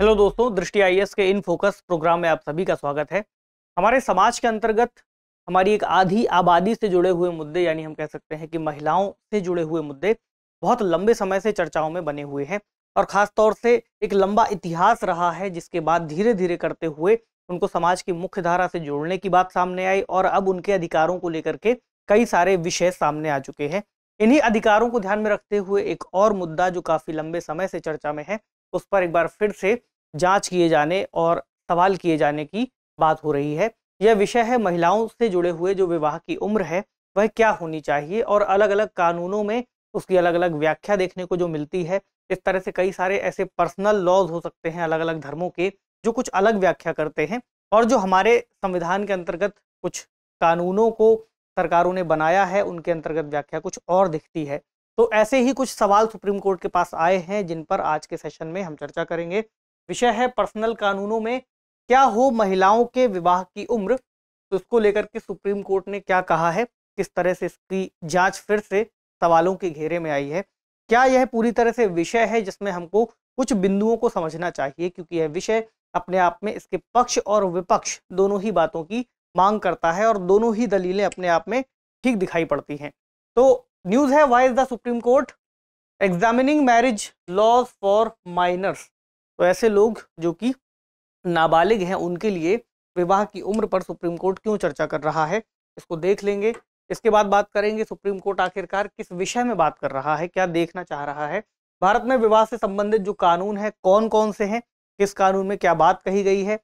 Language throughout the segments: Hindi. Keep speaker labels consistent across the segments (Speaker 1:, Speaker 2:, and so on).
Speaker 1: हेलो दोस्तों दृष्टि आई के इन फोकस प्रोग्राम में आप सभी का स्वागत है हमारे समाज के अंतर्गत हमारी एक आधी आबादी से जुड़े हुए मुद्दे यानी हम कह सकते हैं कि महिलाओं से जुड़े हुए मुद्दे बहुत लंबे समय से चर्चाओं में बने हुए हैं और ख़ास तौर से एक लंबा इतिहास रहा है जिसके बाद धीरे धीरे करते हुए उनको समाज की मुख्य धारा से जोड़ने की बात सामने आई और अब उनके अधिकारों को लेकर के कई सारे विषय सामने आ चुके हैं इन्हीं अधिकारों को ध्यान में रखते हुए एक और मुद्दा जो काफ़ी लंबे समय से चर्चा में है उस पर एक बार फिर से जांच किए जाने और सवाल किए जाने की बात हो रही है यह विषय है महिलाओं से जुड़े हुए जो विवाह की उम्र है वह क्या होनी चाहिए और अलग अलग कानूनों में उसकी अलग अलग व्याख्या देखने को जो मिलती है इस तरह से कई सारे ऐसे पर्सनल लॉज हो सकते हैं अलग अलग धर्मों के जो कुछ अलग व्याख्या करते हैं और जो हमारे संविधान के अंतर्गत कुछ कानूनों को सरकारों ने बनाया है उनके अंतर्गत व्याख्या कुछ और दिखती है तो ऐसे ही कुछ सवाल सुप्रीम कोर्ट के पास आए हैं जिन पर आज के सेशन में हम चर्चा करेंगे विषय है पर्सनल कानूनों में क्या हो महिलाओं के विवाह की उम्र तो इसको लेकर के सुप्रीम कोर्ट ने क्या कहा है किस तरह से इसकी जांच फिर से सवालों के घेरे में आई है क्या यह पूरी तरह से विषय है जिसमें हमको कुछ बिंदुओं को समझना चाहिए क्योंकि यह विषय अपने आप में इसके पक्ष और विपक्ष दोनों ही बातों की मांग करता है और दोनों ही दलीलें अपने आप में ठीक दिखाई पड़ती हैं तो न्यूज़ है why is the supreme court examining marriage laws for minors तो ऐसे लोग जो कि नाबालिग हैं उनके लिए विवाह की उम्र पर सुप्रीम कोर्ट क्यों चर्चा कर रहा है इसको देख लेंगे इसके बाद बात करेंगे सुप्रीम कोर्ट आखिरकार किस विषय में बात कर रहा है क्या देखना चाह रहा है भारत में विवाह से संबंधित जो कानून है कौन कौन से हैं किस कानून में क्या बात कही गई है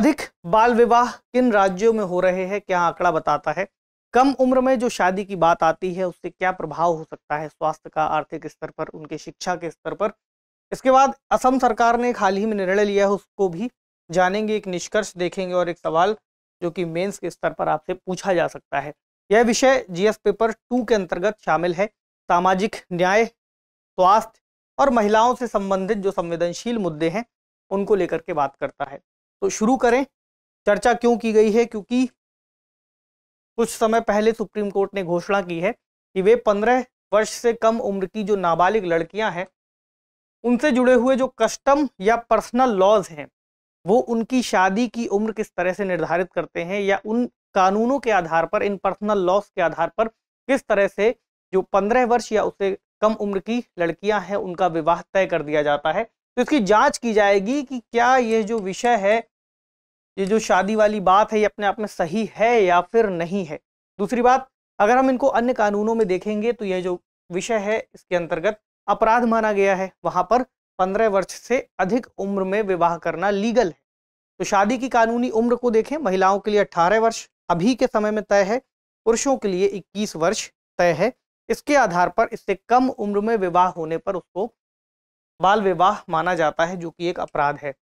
Speaker 1: अधिक बाल विवाह किन राज्यों में हो रहे हैं क्या आंकड़ा बताता है कम उम्र में जो शादी की बात आती है उससे क्या प्रभाव हो सकता है स्वास्थ्य का आर्थिक स्तर पर उनके शिक्षा के स्तर पर इसके बाद असम सरकार ने हाल ही में निर्णय लिया है उसको भी जानेंगे एक निष्कर्ष देखेंगे और एक सवाल जो कि मेंस के स्तर पर आपसे पूछा जा सकता है यह विषय जीएस पेपर टू के अंतर्गत शामिल है सामाजिक न्याय स्वास्थ्य और महिलाओं से संबंधित जो संवेदनशील मुद्दे हैं उनको लेकर के बात करता है तो शुरू करें चर्चा क्यों की गई है क्योंकि कुछ समय पहले सुप्रीम कोर्ट ने घोषणा की है कि वे पंद्रह वर्ष से कम उम्र की जो नाबालिग लड़कियां हैं उनसे जुड़े हुए जो कस्टम या पर्सनल लॉज हैं वो उनकी शादी की उम्र किस तरह से निर्धारित करते हैं या उन कानूनों के आधार पर इन पर्सनल लॉज के आधार पर किस तरह से जो पंद्रह वर्ष या उससे कम उम्र की लड़कियां हैं उनका विवाह तय कर दिया जाता है तो इसकी जांच की जाएगी कि क्या ये जो विषय है ये जो शादी वाली बात है ये अपने आप में सही है या फिर नहीं है दूसरी बात अगर हम इनको अन्य कानूनों में देखेंगे तो यह जो विषय है इसके अंतर्गत अपराध माना गया है वहां पर पंद्रह वर्ष से अधिक उम्र में विवाह करना लीगल है तो शादी की कानूनी उम्र को देखें महिलाओं के लिए अठारह वर्ष अभी के समय में तय है पुरुषों के लिए इक्कीस वर्ष तय है इसके आधार पर इससे कम उम्र में विवाह होने पर उसको बाल विवाह माना जाता है जो कि एक अपराध है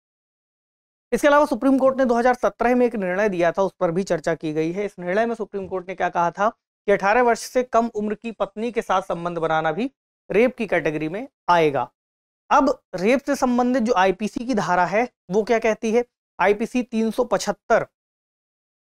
Speaker 1: इसके अलावा सुप्रीम कोर्ट ने 2017 में एक निर्णय दिया था उस पर भी चर्चा की गई है इस निर्णय में सुप्रीम कोर्ट ने क्या कहा था कि 18 वर्ष से कम उम्र की पत्नी के साथ संबंध बनाना भी रेप की कैटेगरी में आएगा अब रेप से संबंधित जो आईपीसी की धारा है वो क्या कहती है आईपीसी 375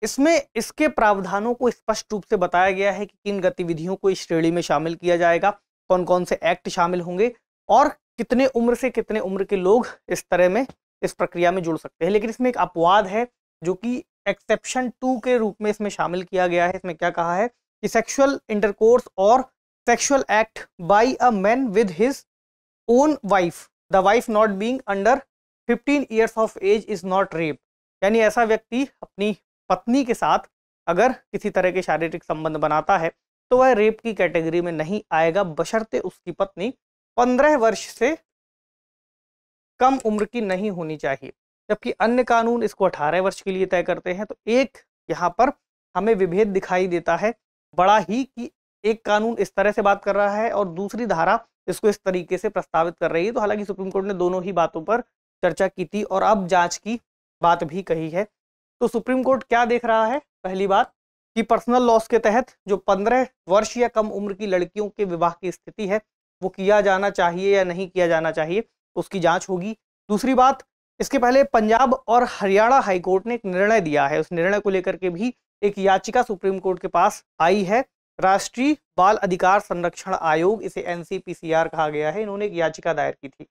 Speaker 1: इसमें इसके प्रावधानों को स्पष्ट रूप से बताया गया है कि किन गतिविधियों को इस श्रेणी में शामिल किया जाएगा कौन कौन से एक्ट शामिल होंगे और कितने उम्र से कितने उम्र के लोग इस तरह में इस प्रक्रिया में जुड़ सकते हैं लेकिन इसमें एक अपवाद है जो कि एक्सेप्शन टू के रूप में इसमें शामिल किया गया है इसमें क्या कहा है कि सेक्सुअल इंटरकोर्स और sexual act by a man with his own wife the wife not being under 15 years of age is not rape यानी ऐसा व्यक्ति अपनी पत्नी के साथ अगर किसी तरह के शारीरिक संबंध बनाता है तो वह रेप की कैटेगरी में नहीं आएगा बशर्ते उसकी पत्नी 15 वर्ष से कम उम्र की नहीं होनी चाहिए जबकि अन्य कानून इसको 18 वर्ष के लिए तय करते हैं तो एक यहाँ पर हमें विभेद दिखाई देता है बड़ा ही कि एक कानून इस तरह से बात कर रहा है और दूसरी धारा इसको इस तरीके से प्रस्तावित कर रही है तो हालांकि सुप्रीम कोर्ट ने दोनों ही बातों पर चर्चा की थी और अब जांच की बात भी कही है तो सुप्रीम कोर्ट क्या देख रहा है पहली बात कि पर्सनल लॉस के तहत जो पंद्रह वर्ष या कम उम्र की लड़कियों के विवाह की स्थिति है वो किया जाना चाहिए या नहीं किया जाना चाहिए उसकी जांच होगी दूसरी बात इसके पहले पंजाब और हरियाणा हाईकोर्ट ने एक निर्णय दिया है उस निर्णय को लेकर के भी एक याचिका सुप्रीम कोर्ट के पास आई है राष्ट्रीय बाल अधिकार संरक्षण आयोग इसे एनसीपीसीआर कहा गया है इन्होंने एक याचिका दायर की थी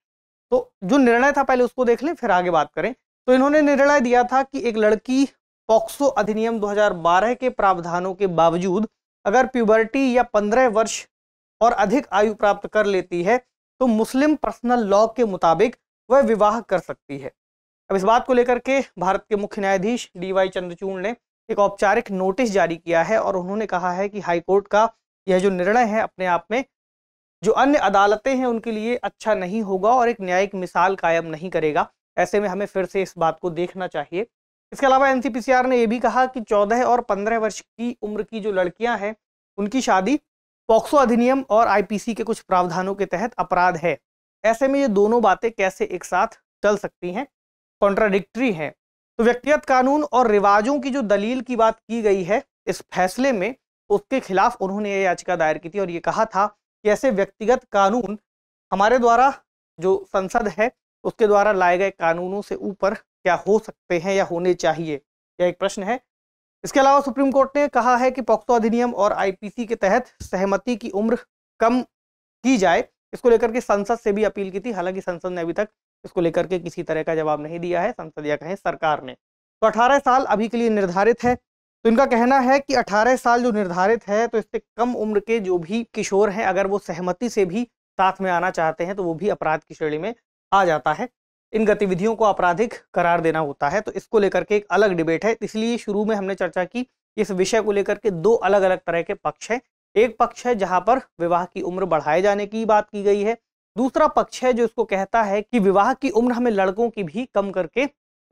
Speaker 1: तो जो निर्णय था पहले उसको देख लें फिर आगे बात करें तो इन्होंने निर्णय दिया था कि एक लड़की पॉक्सो अधिनियम 2012 के प्रावधानों के बावजूद अगर प्यूबर्टी या 15 वर्ष और अधिक आयु प्राप्त कर लेती है तो मुस्लिम पर्सनल लॉ के मुताबिक वह विवाह कर सकती है अब इस बात को लेकर के भारत के मुख्य न्यायाधीश डी वाई चंद्रचूड़ ने एक औपचारिक नोटिस जारी किया है और उन्होंने कहा है कि हाईकोर्ट का यह जो निर्णय है अपने आप में जो अन्य अदालतें हैं उनके लिए अच्छा नहीं होगा और एक न्यायिक मिसाल कायम नहीं करेगा ऐसे में हमें फिर से इस बात को देखना चाहिए इसके अलावा एनसीपीसीआर ने यह भी कहा कि 14 और 15 वर्ष की उम्र की जो लड़कियां हैं उनकी शादी पॉक्सो अधिनियम और आईपीसी के कुछ प्रावधानों के तहत अपराध है ऐसे में ये दोनों बातें कैसे एक साथ चल सकती हैं कॉन्ट्राडिक्ट्री हैं तो व्यक्तिगत कानून और रिवाजों की जो दलील की बात की गई है इस फैसले में उसके खिलाफ उन्होंने ये याचिका दायर की थी और ये कहा था कि ऐसे व्यक्तिगत कानून हमारे द्वारा जो संसद है उसके द्वारा लाए गए कानूनों से ऊपर क्या हो सकते हैं या होने चाहिए यह एक प्रश्न है इसके अलावा सुप्रीम कोर्ट ने कहा है कि पॉक्सो अधिनियम और आईपीसी के तहत सहमति की उम्र कम की जाए इसको लेकर के संसद से भी अपील की थी हालांकि संसद ने अभी तक इसको लेकर के किसी तरह का जवाब नहीं दिया है संसद या कहें सरकार ने तो अठारह साल अभी के लिए निर्धारित है तो इनका कहना है कि 18 साल जो निर्धारित है तो इससे कम उम्र के जो भी किशोर हैं अगर वो सहमति से भी साथ में आना चाहते हैं तो वो भी अपराध की श्रेणी में आ जाता है इन गतिविधियों को आपराधिक करार देना होता है तो इसको लेकर के एक अलग डिबेट है इसलिए शुरू में हमने चर्चा की इस विषय को लेकर के दो अलग अलग तरह के पक्ष हैं एक पक्ष है जहां पर विवाह की उम्र बढ़ाए जाने की बात की गई है दूसरा पक्ष है जो इसको कहता है कि विवाह की उम्र हमें लड़कों की भी कम करके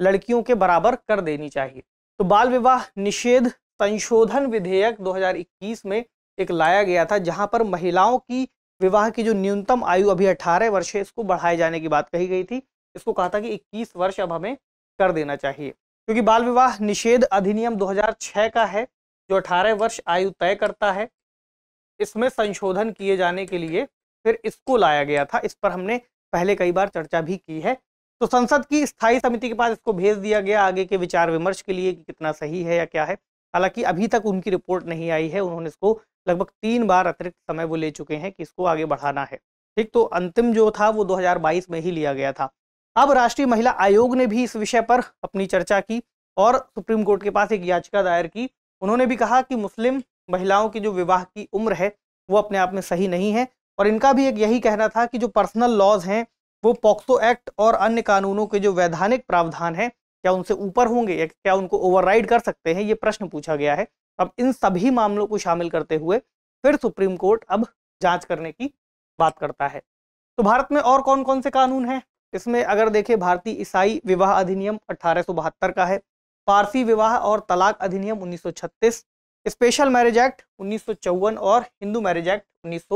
Speaker 1: लड़कियों के बराबर कर देनी चाहिए तो बाल विवाह निषेध संशोधन विधेयक 2021 में एक लाया गया था जहां पर महिलाओं की विवाह की जो न्यूनतम आयु अभी 18 वर्ष है इसको बढ़ाए जाने की बात कही गई थी इसको कहा था कि 21 वर्ष अब हमें कर देना चाहिए क्योंकि बाल विवाह निषेध अधिनियम 2006 का है जो 18 वर्ष आयु तय करता है इसमें संशोधन किए जाने के लिए फिर इसको लाया गया था इस पर हमने पहले कई बार चर्चा भी की है तो संसद की स्थायी समिति के पास इसको भेज दिया गया आगे के विचार विमर्श के लिए कि कितना सही है या क्या है हालांकि अभी तक उनकी रिपोर्ट नहीं आई है उन्होंने इसको लगभग तीन बार अतिरिक्त समय वो ले चुके हैं कि इसको आगे बढ़ाना है ठीक तो अंतिम जो था वो 2022 में ही लिया गया था अब राष्ट्रीय महिला आयोग ने भी इस विषय पर अपनी चर्चा की और सुप्रीम कोर्ट के पास एक याचिका दायर की उन्होंने भी कहा कि मुस्लिम महिलाओं की जो विवाह की उम्र है वो अपने आप में सही नहीं है और इनका भी एक यही कहना था कि जो पर्सनल लॉज हैं वो पॉक्सो एक्ट और अन्य कानूनों के जो वैधानिक प्रावधान हैं क्या उनसे ऊपर होंगे या क्या उनको ओवरराइड कर सकते हैं ये प्रश्न पूछा गया है अब इन सभी मामलों को शामिल करते हुए फिर सुप्रीम कोर्ट अब जांच करने की बात करता है तो भारत में और कौन कौन से कानून हैं इसमें अगर देखें भारतीय ईसाई विवाह अधिनियम अठारह का है पारसी विवाह और तलाक अधिनियम 1936 स्पेशल मैरिज एक्ट उन्नीस और हिंदू मैरिज एक्ट उन्नीस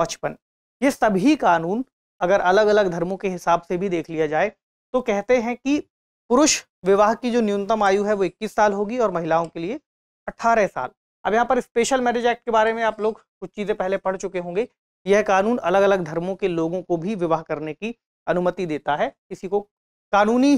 Speaker 1: पचपन ये सभी कानून अगर अलग अलग धर्मों के हिसाब से भी देख लिया जाए तो कहते हैं कि पुरुष विवाह की जो न्यूनतम आयु है वो 21 साल होगी और महिलाओं के लिए 18 साल अब यहाँ पर स्पेशल मैरिज एक्ट के बारे में आप लोग कुछ चीज़ें पहले पढ़ चुके होंगे यह कानून अलग अलग धर्मों के लोगों को भी विवाह करने की अनुमति देता है इसी को कानूनी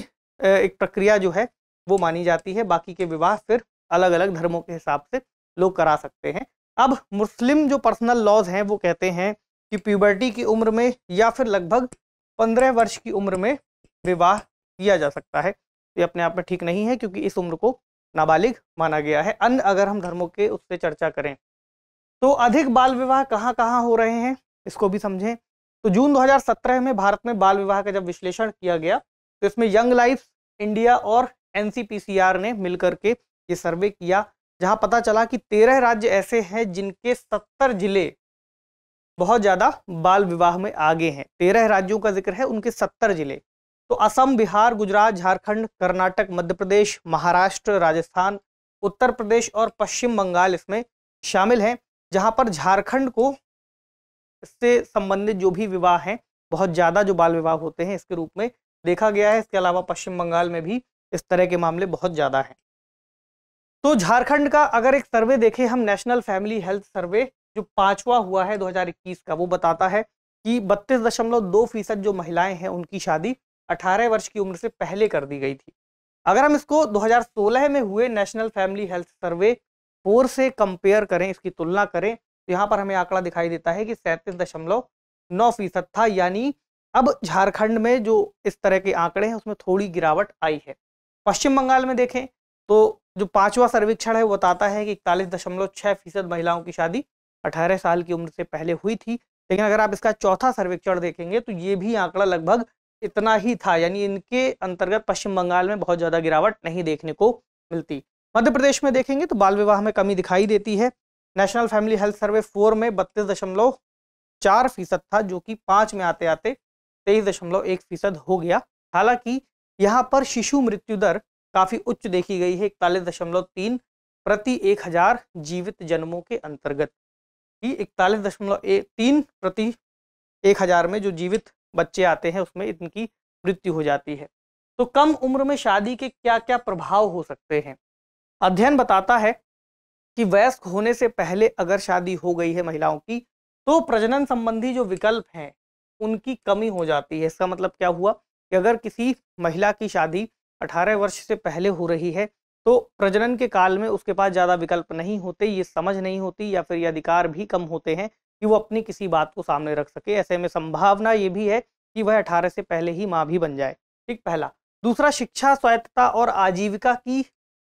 Speaker 1: एक प्रक्रिया जो है वो मानी जाती है बाकी के विवाह फिर अलग अलग धर्मों के हिसाब से लोग करा सकते हैं अब मुस्लिम जो पर्सनल लॉज हैं वो कहते हैं कि प्यूबर्टी की उम्र में या फिर लगभग पंद्रह वर्ष की उम्र में विवाह किया जा सकता है ये अपने आप में ठीक नहीं है क्योंकि इस उम्र को नाबालिग माना गया है अन्य अगर हम धर्मों के उससे चर्चा करें तो अधिक बाल विवाह कहाँ कहाँ हो रहे हैं इसको भी समझें तो जून 2017 में भारत में बाल विवाह का जब विश्लेषण किया गया तो इसमें यंग लाइफ इंडिया और एनसीपीसीआर ने मिलकर के ये सर्वे किया जहां पता चला कि तेरह राज्य ऐसे हैं जिनके सत्तर जिले बहुत ज़्यादा बाल विवाह में आगे हैं तेरह राज्यों का जिक्र है उनके सत्तर जिले तो असम बिहार गुजरात झारखंड कर्नाटक मध्य प्रदेश महाराष्ट्र राजस्थान उत्तर प्रदेश और पश्चिम बंगाल इसमें शामिल हैं जहां पर झारखंड को इससे संबंधित जो भी विवाह हैं बहुत ज़्यादा जो बाल विवाह होते हैं इसके रूप में देखा गया है इसके अलावा पश्चिम बंगाल में भी इस तरह के मामले बहुत ज़्यादा हैं तो झारखंड का अगर एक सर्वे देखें हम नेशनल फैमिली हेल्थ सर्वे जो पांचवा हुआ है 2021 का वो बताता है कि बत्तीस दशमलव दो फीसद जो महिलाएं हैं उनकी शादी 18 वर्ष की उम्र से पहले कर दी गई थी अगर हम इसको 2016 में हुए national family health survey four से कंपेयर करें इसकी तुलना करें तो यहाँ पर हमें आंकड़ा दिखाई देता है कि सैंतीस दशमलव नौ फीसद था यानी अब झारखंड में जो इस तरह के आंकड़े हैं उसमें थोड़ी गिरावट आई है पश्चिम बंगाल में देखें तो जो पांचवा सर्वेक्षण है वो बताता है कि इकतालीस दशमलव छः फीसद महिलाओं की शादी अठारह साल की उम्र से पहले हुई थी लेकिन अगर आप इसका चौथा सर्वेक्षण देखेंगे तो ये भी आंकड़ा लगभग इतना ही था यानी इनके अंतर्गत पश्चिम बंगाल में बहुत ज़्यादा गिरावट नहीं देखने को मिलती मध्य प्रदेश में देखेंगे तो बाल विवाह में कमी दिखाई देती है national family health survey four में बत्तीस दशमलव चार फीसद था जो कि पाँच में आते आते तेईस दशमलव एक फीसद हो गया हालांकि यहाँ पर शिशु मृत्यु दर काफ़ी उच्च देखी गई है इकतालीस दशमलव तीन प्रति एक हजार जीवित जन्मों के अंतर्गत ही इकतालीस दशमलव तीन प्रति एक हजार में जो जीवित बच्चे आते हैं उसमें इनकी मृत्यु हो जाती है तो कम उम्र में शादी के क्या क्या प्रभाव हो सकते हैं अध्ययन बताता है कि वयस्क होने से पहले अगर शादी हो गई है महिलाओं की तो प्रजनन संबंधी जो विकल्प हैं उनकी कमी हो जाती है इसका मतलब क्या हुआ कि अगर किसी महिला की शादी 18 वर्ष से पहले हो रही है तो प्रजनन के काल में उसके पास ज़्यादा विकल्प नहीं होते ये समझ नहीं होती या फिर ये अधिकार भी कम होते हैं कि वो अपनी किसी बात को सामने रख सके ऐसे में संभावना ये भी है कि वह अठारह से पहले ही माँ भी बन जाए ठीक पहला दूसरा शिक्षा स्वायत्तता और आजीविका की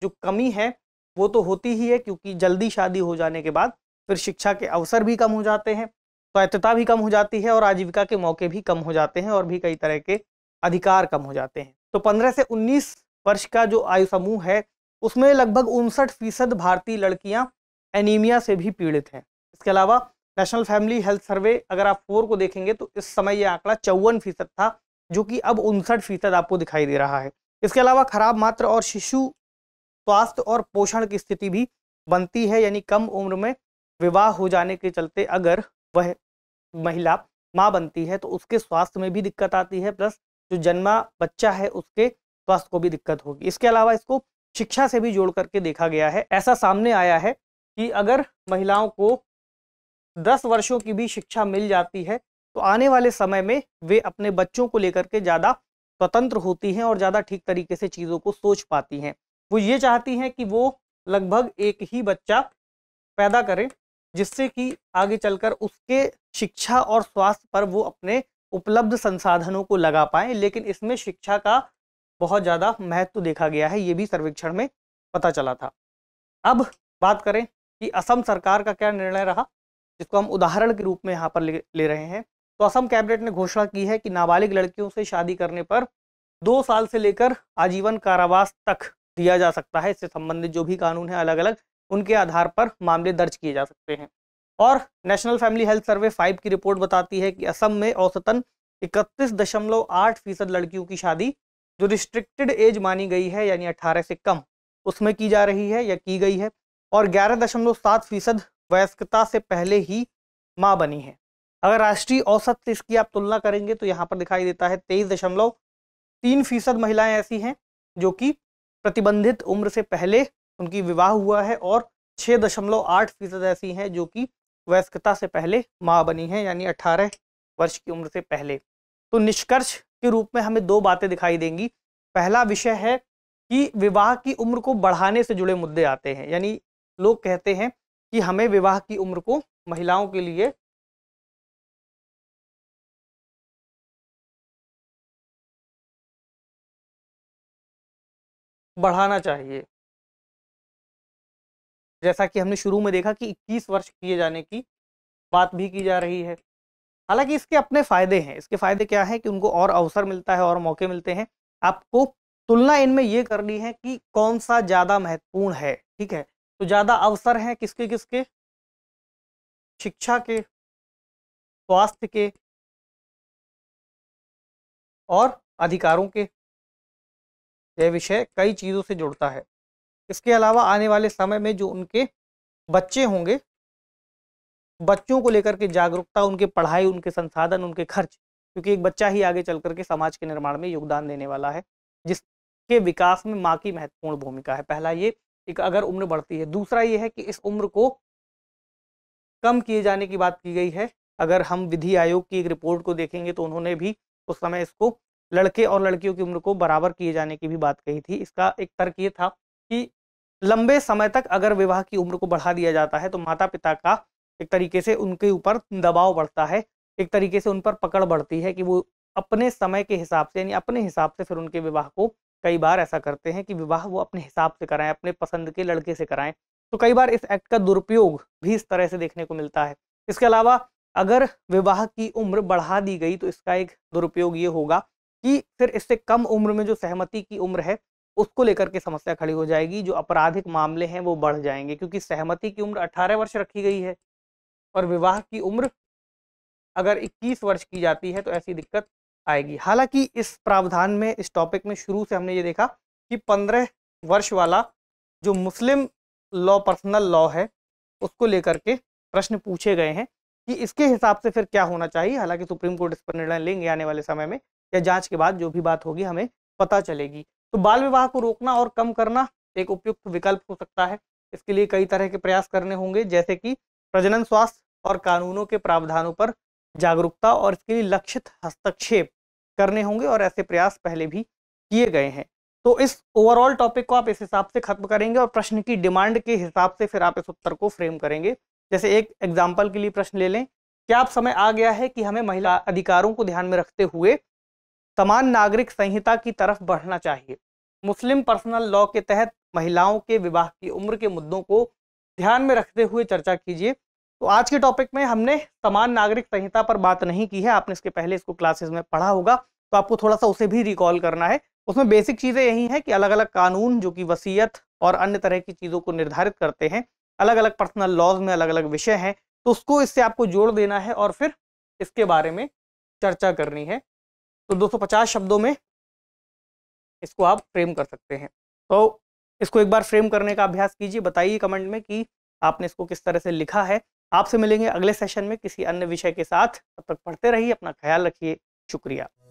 Speaker 1: जो कमी है वो तो होती ही है क्योंकि जल्दी शादी हो जाने के बाद फिर शिक्षा के अवसर भी कम हो जाते हैं स्वायत्तता भी कम हो जाती है और आजीविका के मौके भी कम हो जाते हैं और भी कई तरह के अधिकार कम हो जाते हैं तो 15 से 19 वर्ष का जो आयु समूह है उसमें लगभग उनसठ फीसद भारतीय लड़कियां एनीमिया से भी पीड़ित हैं इसके अलावा नेशनल फैमिली हेल्थ सर्वे अगर आप फोर को देखेंगे तो इस समय यह आंकड़ा चौवन फीसद था जो कि अब उनसठ फीसद आपको दिखाई दे रहा है इसके अलावा खराब मात्र और शिशु स्वास्थ्य और पोषण की स्थिति भी बनती है यानी कम उम्र में विवाह हो जाने के चलते अगर वह महिला माँ बनती है तो उसके स्वास्थ्य में भी दिक्कत आती है प्लस जो जन्मा बच्चा है उसके स्वास्थ्य को भी दिक्कत होगी इसके अलावा इसको शिक्षा से भी जोड़ करके देखा गया है ऐसा सामने आया है कि अगर महिलाओं को दस वर्षों की भी शिक्षा मिल जाती है तो आने वाले समय में वे अपने बच्चों को लेकर के ज़्यादा स्वतंत्र होती हैं और ज़्यादा ठीक तरीके से चीज़ों को सोच पाती हैं वो ये चाहती हैं कि वो लगभग एक ही बच्चा पैदा करें जिससे कि आगे चलकर उसके शिक्षा और स्वास्थ्य पर वो अपने उपलब्ध संसाधनों को लगा पाए लेकिन इसमें शिक्षा का बहुत ज़्यादा महत्व देखा गया है ये भी सर्वेक्षण में पता चला था अब बात करें कि असम सरकार का क्या निर्णय रहा जिसको हम उदाहरण के रूप में यहाँ पर ले, ले रहे हैं तो असम कैबिनेट ने घोषणा की है कि नाबालिग लड़कियों से शादी करने पर दो साल से लेकर आजीवन कारावास तक दिया जा सकता है इससे संबंधित जो भी कानून है अलग अलग उनके आधार पर मामले दर्ज किए जा सकते हैं और national family health survey five की रिपोर्ट बताती है कि असम में औसतन इकतीस दशमलव आठ फीसद लड़कियों की शादी जो रिस्ट्रिक्टेड एज मानी गई है यानी अठारह से कम उसमें की जा रही है या की गई है और ग्यारह दशमलव सात फीसद वयस्कता से पहले ही माँ बनी है अगर राष्ट्रीय औसत से इसकी आप तुलना करेंगे तो यहाँ पर दिखाई देता है तेईस दशमलव तीन फीसद महिलाएं ऐसी हैं जो कि प्रतिबंधित उम्र से पहले उनकी विवाह हुआ है और छः दशमलव आठ फीसद ऐसी हैं जो कि वयस्कता से पहले माँ बनी है यानी अठारह वर्ष की उम्र से पहले तो निष्कर्ष के रूप में हमें दो बातें दिखाई देंगी पहला विषय है कि विवाह की उम्र को बढ़ाने से जुड़े मुद्दे आते हैं यानी लोग कहते हैं कि हमें विवाह की उम्र को महिलाओं के लिए बढ़ाना चाहिए जैसा कि हमने शुरू में देखा कि 21 वर्ष किए जाने की बात भी की जा रही है हालांकि इसके अपने फायदे हैं इसके फायदे क्या है कि उनको और अवसर मिलता है और मौके मिलते हैं आपको तुलना इनमें यह करनी है कि कौन सा ज्यादा महत्वपूर्ण है ठीक है तो ज्यादा अवसर हैं किसके किसके शिक्षा के स्वास्थ्य के और अधिकारों के यह विषय कई चीजों से जुड़ता है इसके अलावा आने वाले समय में जो उनके बच्चे होंगे बच्चों को लेकर के जागरूकता उनके पढ़ाई उनके संसाधन उनके खर्च क्योंकि एक बच्चा ही आगे चल करके समाज के निर्माण में योगदान देने वाला है जिसके विकास में माँ की महत्वपूर्ण भूमिका है पहला ये एक अगर उम्र बढ़ती है दूसरा ये है कि इस उम्र को कम किए जाने की बात की गई है अगर हम विधि आयोग की एक रिपोर्ट को देखेंगे तो उन्होंने भी उस समय इसको लड़के और लड़कियों की उम्र को बराबर किए जाने की भी बात कही थी इसका एक तर्क ये था कि लंबे समय तक अगर विवाह की उम्र को बढ़ा दिया जाता है तो माता पिता का एक तरीके से उनके ऊपर दबाव बढ़ता है एक तरीके से उन पर पकड़ बढ़ती है कि वो अपने समय के हिसाब से यानी अपने हिसाब से फिर उनके विवाह को कई बार ऐसा करते हैं कि विवाह वो अपने हिसाब से कराएं अपने पसंद के लड़के से कराएं तो कई बार इस एक्ट का दुरुपयोग भी इस तरह से देखने को मिलता है इसके अलावा अगर विवाह की उम्र बढ़ा दी गई तो इसका एक दुरुपयोग ये होगा कि फिर इससे कम उम्र में जो सहमति की उम्र है उसको लेकर के समस्या खड़ी हो जाएगी जो आपराधिक मामले हैं वो बढ़ जाएंगे क्योंकि सहमति की उम्र 18 वर्ष रखी गई है और विवाह की उम्र अगर 21 वर्ष की जाती है तो ऐसी दिक्कत आएगी हालांकि इस प्रावधान में इस टॉपिक में शुरू से हमने ये देखा कि 15 वर्ष वाला जो मुस्लिम लॉ पर्सनल लॉ है उसको लेकर के प्रश्न पूछे गए हैं कि इसके हिसाब से फिर क्या होना चाहिए हालांकि सुप्रीम कोर्ट इस पर निर्णय लेंगे आने वाले समय में या जांच के बाद जो भी बात होगी हमें पता चलेगी तो बाल विवाह को रोकना और कम करना एक उपयुक्त विकल्प हो सकता है इसके लिए कई तरह के प्रयास करने होंगे जैसे कि प्रजनन स्वास्थ्य और कानूनों के प्रावधानों पर जागरूकता और इसके लिए लक्षित हस्तक्षेप करने होंगे और ऐसे प्रयास पहले भी किए गए हैं तो इस ओवरऑल टॉपिक को आप इस हिसाब से खत्म करेंगे और प्रश्न की डिमांड के हिसाब से फिर आप इस उत्तर को फ्रेम करेंगे जैसे एक एग्जाम्पल के लिए प्रश्न ले लें क्या आप समय आ गया है कि हमें महिला अधिकारों को ध्यान में रखते हुए समान नागरिक संहिता की तरफ बढ़ना चाहिए मुस्लिम पर्सनल लॉ के तहत महिलाओं के विवाह की उम्र के मुद्दों को ध्यान में रखते हुए चर्चा कीजिए तो आज के टॉपिक में हमने समान नागरिक संहिता पर बात नहीं की है आपने इसके पहले इसको क्लासेस में पढ़ा होगा तो आपको थोड़ा सा उसे भी रिकॉल करना है उसमें बेसिक चीज़ें यही हैं कि अलग अलग कानून जो कि वसीयत और अन्य तरह की चीज़ों को निर्धारित करते हैं अलग अलग पर्सनल लॉज में अलग अलग विषय हैं तो उसको इससे आपको जोड़ देना है और फिर इसके बारे में चर्चा करनी है तो 250 शब्दों में इसको आप फ्रेम कर सकते हैं तो इसको एक बार फ्रेम करने का अभ्यास कीजिए बताइए कमेंट में कि आपने इसको किस तरह से लिखा है आपसे मिलेंगे अगले सेशन में किसी अन्य विषय के साथ तब तक पढ़ते रहिए अपना ख्याल रखिए शुक्रिया